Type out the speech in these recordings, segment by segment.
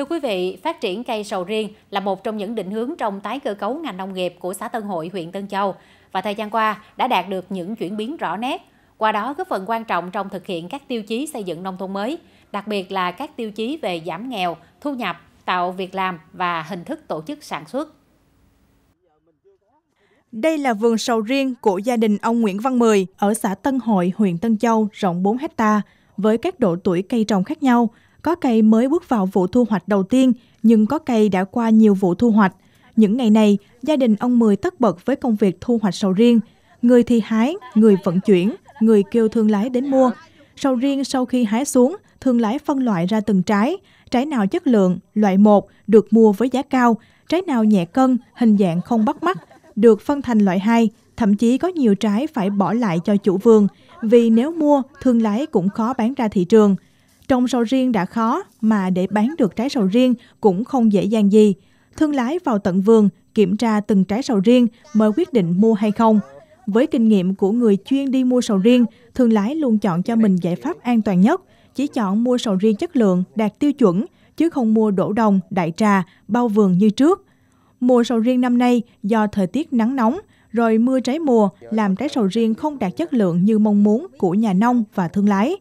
Thưa quý vị, phát triển cây sầu riêng là một trong những định hướng trong tái cơ cấu ngành nông nghiệp của xã Tân Hội, huyện Tân Châu và thời gian qua đã đạt được những chuyển biến rõ nét, qua đó góp phần quan trọng trong thực hiện các tiêu chí xây dựng nông thôn mới, đặc biệt là các tiêu chí về giảm nghèo, thu nhập, tạo việc làm và hình thức tổ chức sản xuất. Đây là vườn sầu riêng của gia đình ông Nguyễn Văn Mười ở xã Tân Hội, huyện Tân Châu, rộng 4 hecta với các độ tuổi cây trồng khác nhau có cây mới bước vào vụ thu hoạch đầu tiên, nhưng có cây đã qua nhiều vụ thu hoạch. Những ngày này, gia đình ông Mười tất bật với công việc thu hoạch sầu riêng. Người thì hái, người vận chuyển, người kêu thương lái đến mua. Sầu riêng sau khi hái xuống, thương lái phân loại ra từng trái. Trái nào chất lượng, loại 1 được mua với giá cao, trái nào nhẹ cân, hình dạng không bắt mắt, được phân thành loại 2, thậm chí có nhiều trái phải bỏ lại cho chủ vườn, vì nếu mua, thương lái cũng khó bán ra thị trường – Trồng sầu riêng đã khó mà để bán được trái sầu riêng cũng không dễ dàng gì. Thương lái vào tận vườn kiểm tra từng trái sầu riêng mới quyết định mua hay không. Với kinh nghiệm của người chuyên đi mua sầu riêng, thương lái luôn chọn cho mình giải pháp an toàn nhất, chỉ chọn mua sầu riêng chất lượng đạt tiêu chuẩn chứ không mua đổ đồng, đại trà, bao vườn như trước. Mùa sầu riêng năm nay do thời tiết nắng nóng, rồi mưa trái mùa làm trái sầu riêng không đạt chất lượng như mong muốn của nhà nông và thương lái.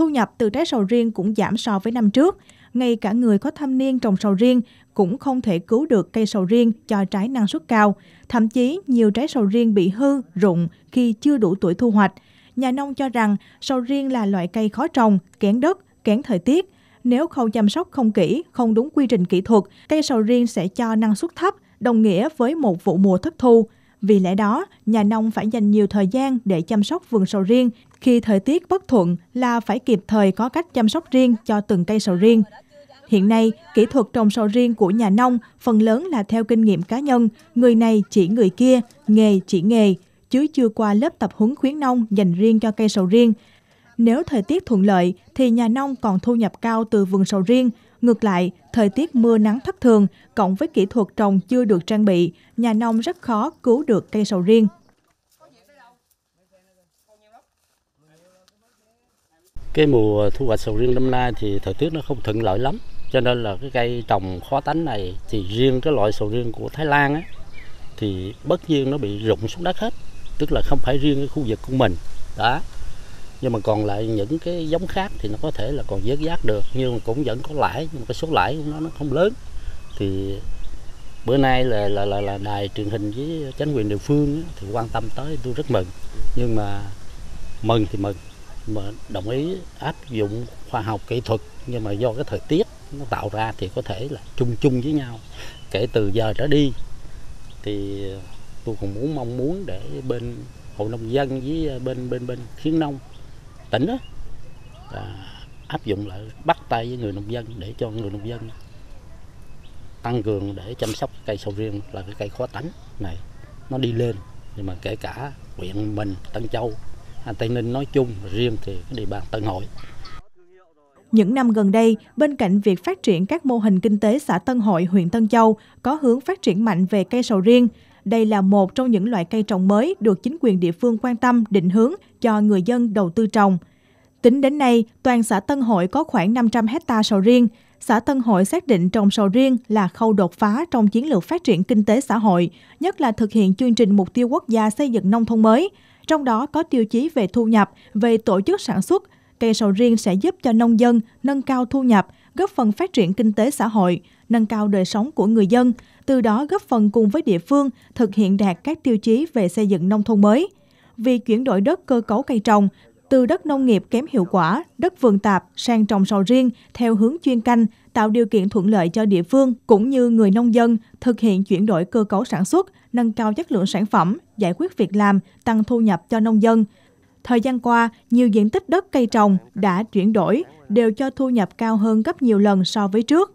Thu nhập từ trái sầu riêng cũng giảm so với năm trước. Ngay cả người có thâm niên trồng sầu riêng cũng không thể cứu được cây sầu riêng cho trái năng suất cao. Thậm chí nhiều trái sầu riêng bị hư, rụng khi chưa đủ tuổi thu hoạch. Nhà nông cho rằng sầu riêng là loại cây khó trồng, kén đất, kén thời tiết. Nếu không chăm sóc không kỹ, không đúng quy trình kỹ thuật, cây sầu riêng sẽ cho năng suất thấp, đồng nghĩa với một vụ mùa thất thu. Vì lẽ đó, nhà nông phải dành nhiều thời gian để chăm sóc vườn sầu riêng, khi thời tiết bất thuận là phải kịp thời có cách chăm sóc riêng cho từng cây sầu riêng. Hiện nay, kỹ thuật trồng sầu riêng của nhà nông phần lớn là theo kinh nghiệm cá nhân, người này chỉ người kia, nghề chỉ nghề, chứ chưa qua lớp tập huấn khuyến nông dành riêng cho cây sầu riêng. Nếu thời tiết thuận lợi thì nhà nông còn thu nhập cao từ vườn sầu riêng, Ngược lại, thời tiết mưa nắng thất thường cộng với kỹ thuật trồng chưa được trang bị, nhà nông rất khó cứu được cây sầu riêng. cái mùa thu hoạch sầu riêng năm nay thì thời tiết nó không thuận lợi lắm cho nên là cái cây trồng khó tánh này thì riêng cái loại sầu riêng của Thái Lan á thì bất nhiên nó bị rụng xuống đất hết tức là không phải riêng cái khu vực của mình đó nhưng mà còn lại những cái giống khác thì nó có thể là còn dớt giác được nhưng mà cũng vẫn có lãi nhưng mà cái số lãi của nó nó không lớn thì bữa nay là là là, là đài truyền hình với chính quyền địa phương thì quan tâm tới tôi rất mừng nhưng mà mừng thì mừng mà đồng ý áp dụng khoa học kỹ thuật nhưng mà do cái thời tiết nó tạo ra thì có thể là chung chung với nhau kể từ giờ trở đi thì tôi cũng muốn mong muốn để bên hộ nông dân với bên bên bên khuyến nông tỉnh đó à, áp dụng lại bắt tay với người nông dân để cho người nông dân tăng cường để chăm sóc cây sầu riêng là cái cây khó tánh này nó đi lên nhưng mà kể cả huyện mình Tân Châu À, Tây Ninh nói chung, riêng thì cái địa bàn Tân Hội. Những năm gần đây, bên cạnh việc phát triển các mô hình kinh tế xã Tân Hội, huyện Tân Châu có hướng phát triển mạnh về cây sầu riêng, đây là một trong những loại cây trồng mới được chính quyền địa phương quan tâm định hướng cho người dân đầu tư trồng. Tính đến nay, toàn xã Tân Hội có khoảng 500 hecta sầu riêng. Xã Tân Hội xác định trồng sầu riêng là khâu đột phá trong chiến lược phát triển kinh tế xã hội, nhất là thực hiện chương trình mục tiêu quốc gia xây dựng nông thôn mới – trong đó có tiêu chí về thu nhập, về tổ chức sản xuất. Cây sầu riêng sẽ giúp cho nông dân nâng cao thu nhập, góp phần phát triển kinh tế xã hội, nâng cao đời sống của người dân, từ đó góp phần cùng với địa phương thực hiện đạt các tiêu chí về xây dựng nông thôn mới. Vì chuyển đổi đất cơ cấu cây trồng từ đất nông nghiệp kém hiệu quả, đất vườn tạp sang trồng sầu riêng theo hướng chuyên canh, tạo điều kiện thuận lợi cho địa phương cũng như người nông dân thực hiện chuyển đổi cơ cấu sản xuất, nâng cao chất lượng sản phẩm, giải quyết việc làm, tăng thu nhập cho nông dân. Thời gian qua, nhiều diện tích đất cây trồng đã chuyển đổi đều cho thu nhập cao hơn gấp nhiều lần so với trước.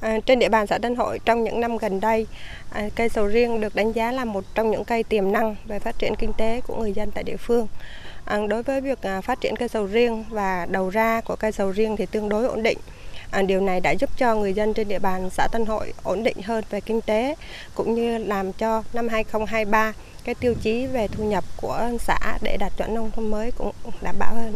À, trên địa bàn xã Tân Hội trong những năm gần đây, à, cây sầu riêng được đánh giá là một trong những cây tiềm năng về phát triển kinh tế của người dân tại địa phương. Ờ, đối với việc à, phát triển cây sầu riêng và đầu ra của cây sầu riêng thì tương đối ổn định. Ờ, điều này đã giúp cho người dân trên địa bàn xã Tân Hội ổn định hơn về kinh tế cũng như làm cho năm 2023 cái tiêu chí về thu nhập của xã để đạt chuẩn nông thôn mới cũng đảm bảo hơn.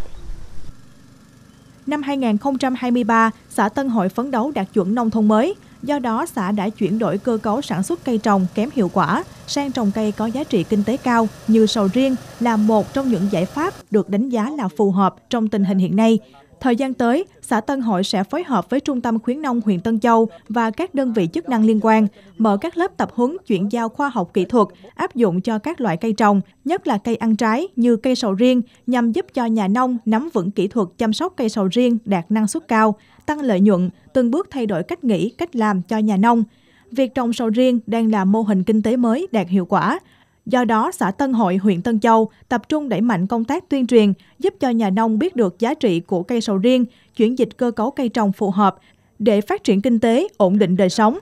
Năm 2023, xã Tân Hội phấn đấu đạt chuẩn nông thôn mới – Do đó, xã đã chuyển đổi cơ cấu sản xuất cây trồng kém hiệu quả sang trồng cây có giá trị kinh tế cao như sầu riêng là một trong những giải pháp được đánh giá là phù hợp trong tình hình hiện nay Thời gian tới, xã Tân Hội sẽ phối hợp với Trung tâm Khuyến nông huyện Tân Châu và các đơn vị chức năng liên quan, mở các lớp tập huấn chuyển giao khoa học kỹ thuật áp dụng cho các loại cây trồng, nhất là cây ăn trái như cây sầu riêng, nhằm giúp cho nhà nông nắm vững kỹ thuật chăm sóc cây sầu riêng đạt năng suất cao, tăng lợi nhuận, từng bước thay đổi cách nghĩ, cách làm cho nhà nông. Việc trồng sầu riêng đang là mô hình kinh tế mới đạt hiệu quả, Do đó, xã Tân Hội, huyện Tân Châu tập trung đẩy mạnh công tác tuyên truyền, giúp cho nhà nông biết được giá trị của cây sầu riêng, chuyển dịch cơ cấu cây trồng phù hợp để phát triển kinh tế, ổn định đời sống.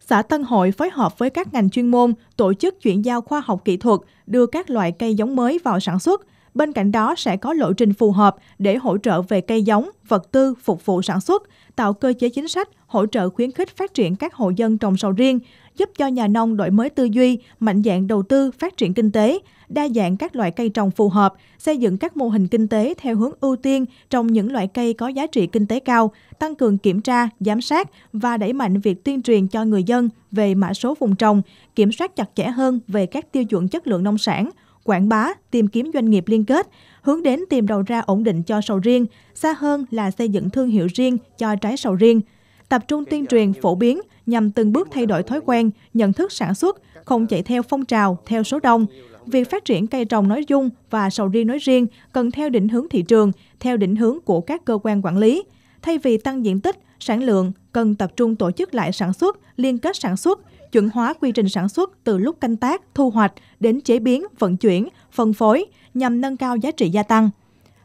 Xã Tân Hội phối hợp với các ngành chuyên môn tổ chức chuyển giao khoa học kỹ thuật, đưa các loại cây giống mới vào sản xuất – Bên cạnh đó sẽ có lộ trình phù hợp để hỗ trợ về cây giống, vật tư phục vụ sản xuất, tạo cơ chế chính sách hỗ trợ khuyến khích phát triển các hộ dân trồng sầu riêng, giúp cho nhà nông đổi mới tư duy, mạnh dạng đầu tư phát triển kinh tế, đa dạng các loại cây trồng phù hợp, xây dựng các mô hình kinh tế theo hướng ưu tiên trong những loại cây có giá trị kinh tế cao, tăng cường kiểm tra, giám sát và đẩy mạnh việc tuyên truyền cho người dân về mã số vùng trồng, kiểm soát chặt chẽ hơn về các tiêu chuẩn chất lượng nông sản, quảng bá, tìm kiếm doanh nghiệp liên kết, hướng đến tìm đầu ra ổn định cho sầu riêng, xa hơn là xây dựng thương hiệu riêng cho trái sầu riêng. Tập trung tuyên truyền phổ biến nhằm từng bước thay đổi thói quen, nhận thức sản xuất, không chạy theo phong trào, theo số đông. Việc phát triển cây trồng nói chung và sầu riêng nói riêng cần theo định hướng thị trường, theo định hướng của các cơ quan quản lý Thay vì tăng diện tích, sản lượng, cần tập trung tổ chức lại sản xuất, liên kết sản xuất, chuẩn hóa quy trình sản xuất từ lúc canh tác, thu hoạch đến chế biến, vận chuyển, phân phối nhằm nâng cao giá trị gia tăng.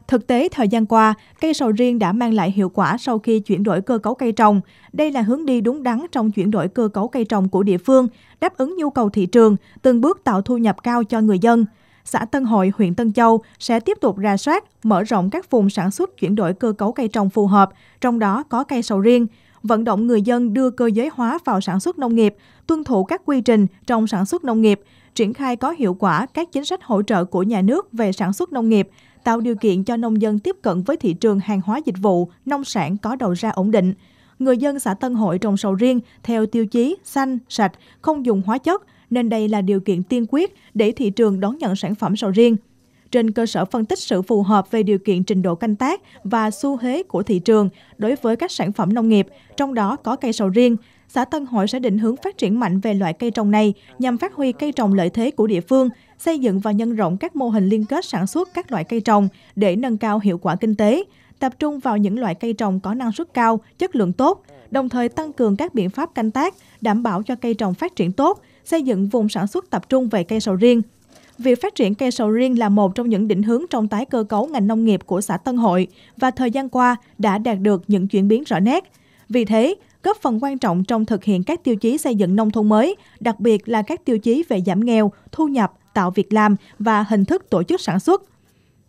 Thực tế, thời gian qua, cây sầu riêng đã mang lại hiệu quả sau khi chuyển đổi cơ cấu cây trồng. Đây là hướng đi đúng đắn trong chuyển đổi cơ cấu cây trồng của địa phương, đáp ứng nhu cầu thị trường, từng bước tạo thu nhập cao cho người dân xã Tân Hội, huyện Tân Châu sẽ tiếp tục ra soát, mở rộng các vùng sản xuất chuyển đổi cơ cấu cây trồng phù hợp, trong đó có cây sầu riêng, vận động người dân đưa cơ giới hóa vào sản xuất nông nghiệp, tuân thủ các quy trình trong sản xuất nông nghiệp, triển khai có hiệu quả các chính sách hỗ trợ của nhà nước về sản xuất nông nghiệp, tạo điều kiện cho nông dân tiếp cận với thị trường hàng hóa dịch vụ, nông sản có đầu ra ổn định. Người dân xã Tân Hội trồng sầu riêng theo tiêu chí xanh, sạch, không dùng hóa chất, nên đây là điều kiện tiên quyết để thị trường đón nhận sản phẩm sầu riêng. Trên cơ sở phân tích sự phù hợp về điều kiện trình độ canh tác và xu thế của thị trường đối với các sản phẩm nông nghiệp, trong đó có cây sầu riêng, xã Tân Hội sẽ định hướng phát triển mạnh về loại cây trồng này nhằm phát huy cây trồng lợi thế của địa phương, xây dựng và nhân rộng các mô hình liên kết sản xuất các loại cây trồng để nâng cao hiệu quả kinh tế, tập trung vào những loại cây trồng có năng suất cao, chất lượng tốt, đồng thời tăng cường các biện pháp canh tác, đảm bảo cho cây trồng phát triển tốt, xây dựng vùng sản xuất tập trung về cây sầu riêng. Việc phát triển cây sầu riêng là một trong những định hướng trong tái cơ cấu ngành nông nghiệp của xã Tân Hội và thời gian qua đã đạt được những chuyển biến rõ nét. Vì thế, góp phần quan trọng trong thực hiện các tiêu chí xây dựng nông thôn mới, đặc biệt là các tiêu chí về giảm nghèo, thu nhập, tạo việc làm và hình thức tổ chức sản xuất –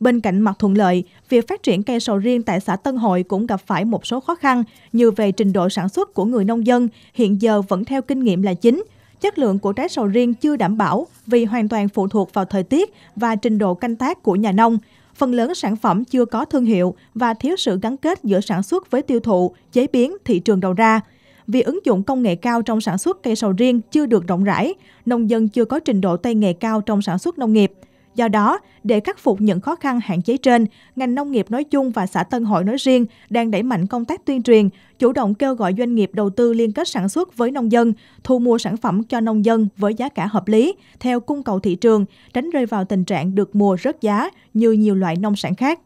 Bên cạnh mặt thuận lợi, việc phát triển cây sầu riêng tại xã Tân Hội cũng gặp phải một số khó khăn như về trình độ sản xuất của người nông dân hiện giờ vẫn theo kinh nghiệm là chính. Chất lượng của trái sầu riêng chưa đảm bảo vì hoàn toàn phụ thuộc vào thời tiết và trình độ canh tác của nhà nông. Phần lớn sản phẩm chưa có thương hiệu và thiếu sự gắn kết giữa sản xuất với tiêu thụ, chế biến, thị trường đầu ra vì ứng dụng công nghệ cao trong sản xuất cây sầu riêng chưa được rộng rãi, nông dân chưa có trình độ tay nghề cao trong sản xuất nông nghiệp. Do đó, để khắc phục những khó khăn hạn chế trên, ngành nông nghiệp nói chung và xã Tân Hội nói riêng đang đẩy mạnh công tác tuyên truyền, chủ động kêu gọi doanh nghiệp đầu tư liên kết sản xuất với nông dân, thu mua sản phẩm cho nông dân với giá cả hợp lý, theo cung cầu thị trường, tránh rơi vào tình trạng được mùa rớt giá như nhiều loại nông sản khác.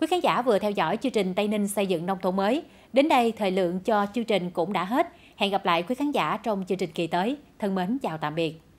Quý khán giả vừa theo dõi chương trình Tây Ninh xây dựng nông thôn mới. Đến đây thời lượng cho chương trình cũng đã hết. Hẹn gặp lại quý khán giả trong chương trình kỳ tới. Thân mến chào tạm biệt.